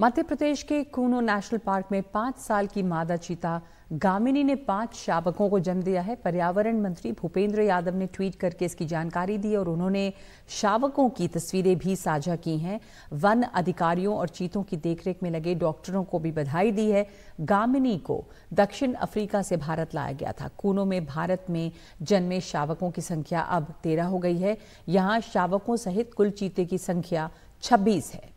मध्य प्रदेश के Kuno national park में पाँच साल की मादा चीता गामिनी ने पांच शावकों को जन्म दिया है पर्यावरण मंत्री भूपेंद्र यादव ने ट्वीट करके इसकी जानकारी दी और उन्होंने शावकों की तस्वीरें भी साझा की हैं वन अधिकारियों और चीतों की देखरेख में लगे डॉक्टरों को भी बधाई दी है गामिनी को दक्षिण अफ्रीका से भारत लाया गया था कूनो में भारत में जन्मे शावकों की संख्या अब तेरह हो गई है यहाँ शावकों सहित कुल चीते की संख्या छब्बीस है